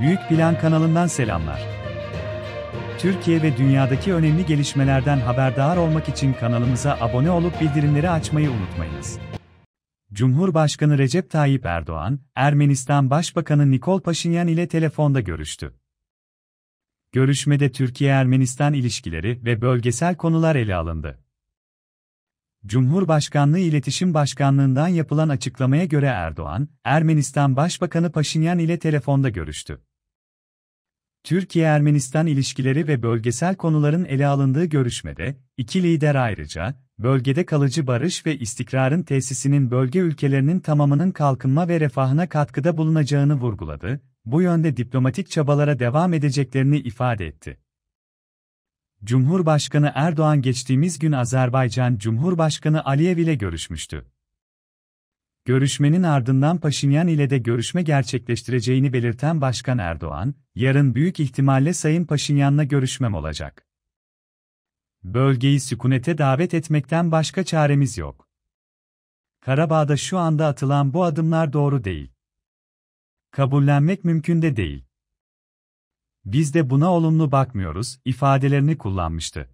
Büyük Plan kanalından selamlar. Türkiye ve dünyadaki önemli gelişmelerden haberdar olmak için kanalımıza abone olup bildirimleri açmayı unutmayınız. Cumhurbaşkanı Recep Tayyip Erdoğan, Ermenistan Başbakanı Nikol Paşinyan ile telefonda görüştü. Görüşmede Türkiye-Ermenistan ilişkileri ve bölgesel konular ele alındı. Cumhurbaşkanlığı İletişim Başkanlığından yapılan açıklamaya göre Erdoğan, Ermenistan Başbakanı Paşinyan ile telefonda görüştü. Türkiye-Ermenistan ilişkileri ve bölgesel konuların ele alındığı görüşmede, iki lider ayrıca, bölgede kalıcı barış ve istikrarın tesisinin bölge ülkelerinin tamamının kalkınma ve refahına katkıda bulunacağını vurguladı, bu yönde diplomatik çabalara devam edeceklerini ifade etti. Cumhurbaşkanı Erdoğan geçtiğimiz gün Azerbaycan Cumhurbaşkanı Aliyev ile görüşmüştü. Görüşmenin ardından Paşinyan ile de görüşme gerçekleştireceğini belirten Başkan Erdoğan, yarın büyük ihtimalle Sayın Paşinyan'la görüşmem olacak. Bölgeyi sükunete davet etmekten başka çaremiz yok. Karabağ'da şu anda atılan bu adımlar doğru değil. Kabullenmek mümkün de değil. Biz de buna olumlu bakmıyoruz ifadelerini kullanmıştı.